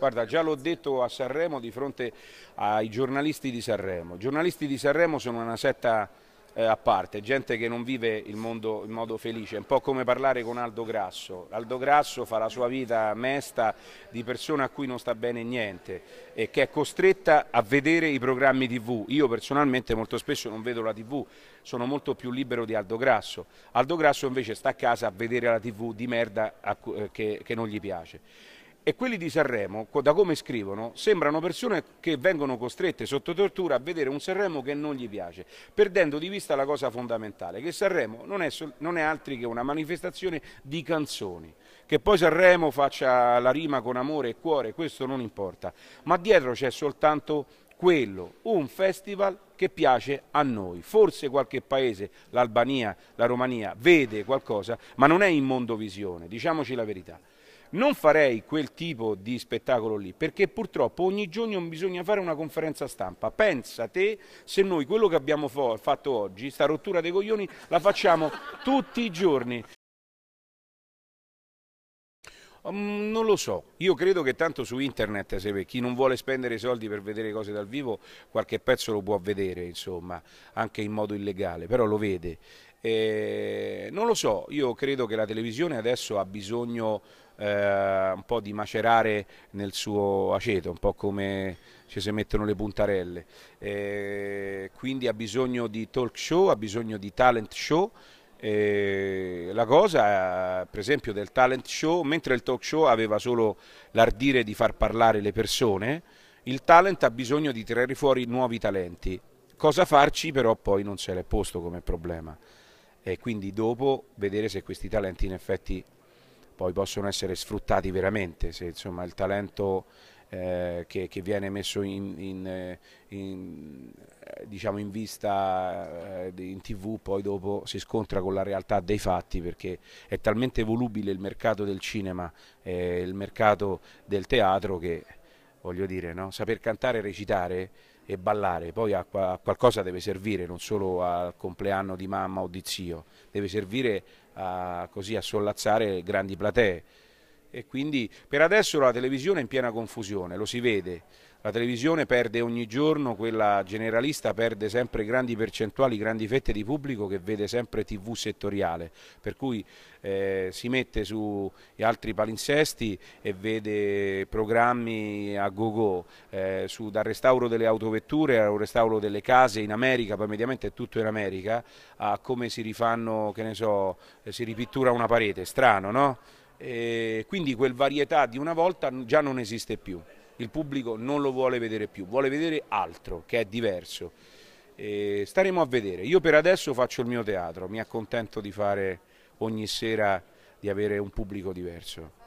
Guarda, già l'ho detto a Sanremo di fronte ai giornalisti di Sanremo. I giornalisti di Sanremo sono una setta eh, a parte, gente che non vive il mondo in modo felice, è un po' come parlare con Aldo Grasso. Aldo Grasso fa la sua vita mesta di persona a cui non sta bene niente e che è costretta a vedere i programmi TV. Io personalmente molto spesso non vedo la TV, sono molto più libero di Aldo Grasso. Aldo Grasso invece sta a casa a vedere la TV di merda eh, che, che non gli piace e quelli di Sanremo, da come scrivono, sembrano persone che vengono costrette sotto tortura a vedere un Sanremo che non gli piace, perdendo di vista la cosa fondamentale, che Sanremo non è, non è altri che una manifestazione di canzoni. Che poi Sanremo faccia la rima con amore e cuore, questo non importa, ma dietro c'è soltanto quello, un festival che piace a noi. Forse qualche paese, l'Albania, la Romania, vede qualcosa, ma non è in mondovisione, diciamoci la verità non farei quel tipo di spettacolo lì, perché purtroppo ogni giorno bisogna fare una conferenza stampa. Pensa te se noi quello che abbiamo fatto oggi, sta rottura dei coglioni, la facciamo tutti i giorni. Um, non lo so, io credo che tanto su internet se chi non vuole spendere soldi per vedere cose dal vivo qualche pezzo lo può vedere, insomma, anche in modo illegale, però lo vede. Eh, non lo so, io credo che la televisione adesso ha bisogno eh, un po' di macerare nel suo aceto, un po' come ci si mettono le puntarelle. Eh, quindi ha bisogno di talk show, ha bisogno di talent show. Eh, la cosa, per esempio, del talent show, mentre il talk show aveva solo l'ardire di far parlare le persone, il talent ha bisogno di tirare fuori nuovi talenti. Cosa farci però poi non se l'è posto come problema e quindi dopo vedere se questi talenti in effetti poi possono essere sfruttati veramente, se insomma il talento eh, che, che, viene messo in, in, eh, in, eh, diciamo in vista eh, in tv poi dopo si scontra con la realtà dei fatti perché è talmente volubile il mercato del cinema e eh, il mercato del teatro che voglio dire, no? saper cantare, recitare e ballare, poi a, a, qualcosa deve servire, non solo al compleanno di mamma o di zio, deve servire a, così a sollazzare grandi platee e quindi per adesso la televisione è in piena confusione, lo si vede. La televisione perde ogni giorno, quella generalista perde sempre grandi percentuali, grandi fette di pubblico che vede sempre tv settoriale, per cui eh, si mette su gli altri palinsesti e vede programmi a go-go, eh, su, dal restauro delle autovetture al restauro delle case in America, poi mediamente è tutto in America, a come si rifanno, che ne so, eh, si ripittura una parete, strano no? eh, quindi quel varietà di una volta già non esiste più, il pubblico non lo vuole vedere più, vuole vedere altro che è diverso. Eh, staremo a vedere, io per adesso faccio il mio teatro, mi accontento di fare ogni sera di avere un pubblico diverso.